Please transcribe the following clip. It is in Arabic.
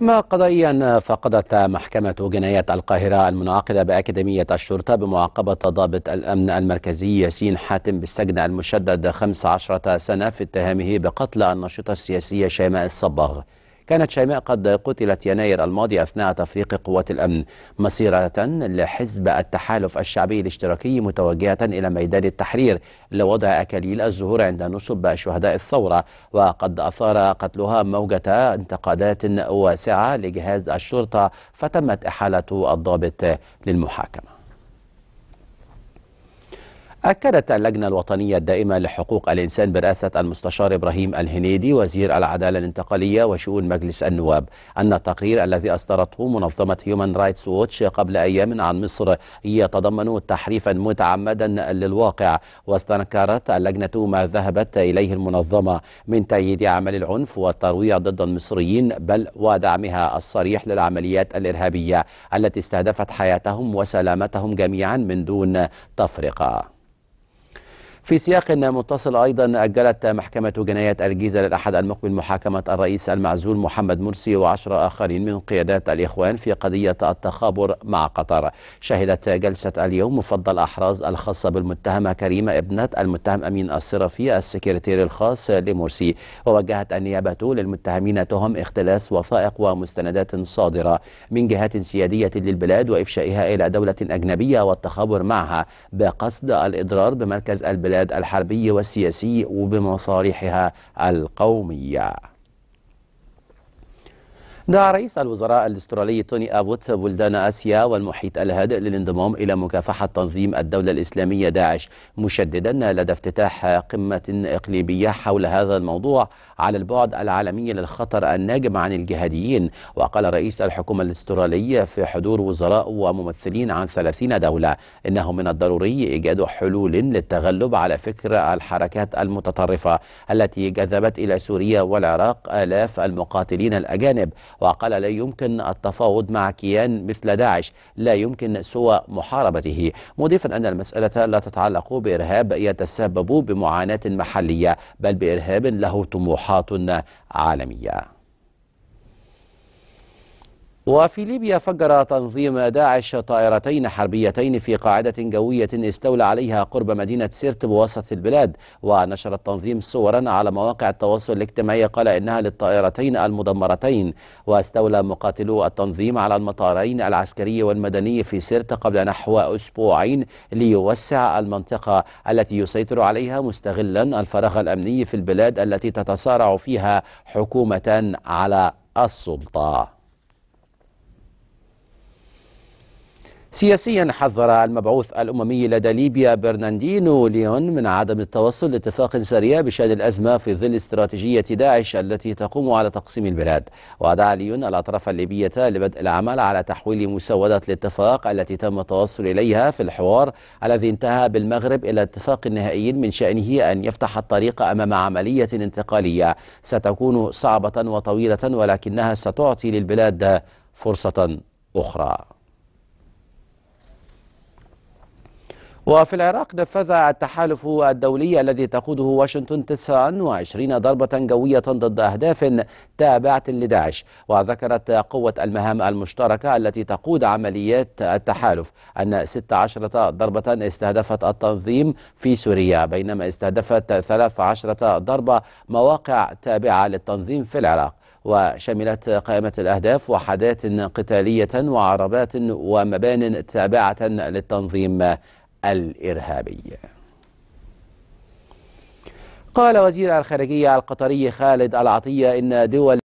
ما قضيا فقدت محكمة جنايات القاهرة المنعقدة بأكاديمية الشرطة بمعاقبة ضابط الأمن المركزي ياسين حاتم بالسجن المشدد 15 سنة في اتهامه بقتل الناشطة السياسية شيماء الصباغ كانت شيماء قد قتلت يناير الماضي أثناء تفريق قوات الأمن مسيرة لحزب التحالف الشعبي الاشتراكي متوجهة إلى ميدان التحرير لوضع أكاليل الزهور عند نصب شهداء الثورة وقد أثار قتلها موجة انتقادات واسعة لجهاز الشرطة فتمت إحالة الضابط للمحاكمة أكدت اللجنة الوطنية الدائمة لحقوق الإنسان برئاسة المستشار إبراهيم الهنيدي وزير العدالة الانتقالية وشؤون مجلس النواب أن التقرير الذي أصدرته منظمة هيومن رايتس ووتش قبل أيام عن مصر يتضمن تحريفا متعمدا للواقع واستنكرت اللجنة ما ذهبت إليه المنظمة من تأييد عمل العنف والترويع ضد المصريين بل ودعمها الصريح للعمليات الإرهابية التي استهدفت حياتهم وسلامتهم جميعا من دون تفرقة في سياق متصل أيضا أجلت محكمة جناية الجيزة للأحد المقبل محاكمة الرئيس المعزول محمد مرسي وعشر آخرين من قيادات الإخوان في قضية التخابر مع قطر شهدت جلسة اليوم مفضل أحراز الخاصة بالمتهمة كريمة ابنة المتهم أمين الصرفي السكرتير الخاص لمرسي ووجهت النيابة للمتهمين تهم اختلاس وثائق ومستندات صادرة من جهات سيادية للبلاد وإفشائها إلى دولة أجنبية والتخابر معها بقصد الإضرار بمركز البلاد البلاد الحربي والسياسي وبمصالحها القومية دعا رئيس الوزراء الاسترالي توني أبوت بلدان آسيا والمحيط الهادئ للانضمام إلى مكافحة تنظيم الدولة الإسلامية داعش مشددا لدى افتتاح قمة إقليمية حول هذا الموضوع على البعد العالمي للخطر الناجم عن الجهاديين وقال رئيس الحكومة الاسترالية في حضور وزراء وممثلين عن 30 دولة إنه من الضروري إيجاد حلول للتغلب على فكر الحركات المتطرفة التي جذبت إلى سوريا والعراق آلاف المقاتلين الأجانب وقال لا يمكن التفاوض مع كيان مثل داعش لا يمكن سوى محاربته مضيفا أن المسألة لا تتعلق بإرهاب يتسبب بمعاناة محلية بل بإرهاب له طموحات عالمية وفي ليبيا فجر تنظيم داعش طائرتين حربيتين في قاعدة جوية استولى عليها قرب مدينة سرت بوسط البلاد ونشر التنظيم صورا على مواقع التواصل الاجتماعي قال إنها للطائرتين المدمرتين واستولى مقاتلو التنظيم على المطارين العسكري والمدني في سرت قبل نحو أسبوعين ليوسع المنطقة التي يسيطر عليها مستغلا الفراغ الأمني في البلاد التي تتصارع فيها حكومة على السلطة سياسيا حذر المبعوث الأممي لدى ليبيا برناندينو ليون من عدم التوصل لاتفاق سريع بشأن الأزمة في ظل استراتيجية داعش التي تقوم على تقسيم البلاد ودعا ليون الأطراف الليبية لبدء العمل على تحويل مسودة الاتفاق التي تم التوصل إليها في الحوار الذي انتهى بالمغرب إلى اتفاق نهائي من شأنه أن يفتح الطريق أمام عملية انتقالية ستكون صعبة وطويلة ولكنها ستعطي للبلاد فرصة أخرى وفي العراق نفذ التحالف الدولي الذي تقوده واشنطن 29 ضربة جوية ضد أهداف تابعة لداعش وذكرت قوة المهام المشتركة التي تقود عمليات التحالف أن 16 ضربة استهدفت التنظيم في سوريا بينما استهدفت 13 ضربة مواقع تابعة للتنظيم في العراق وشملت قائمة الأهداف وحدات قتالية وعربات ومبان تابعة للتنظيم الإرهابية قال وزير الخارجية القطري خالد العطية إن دول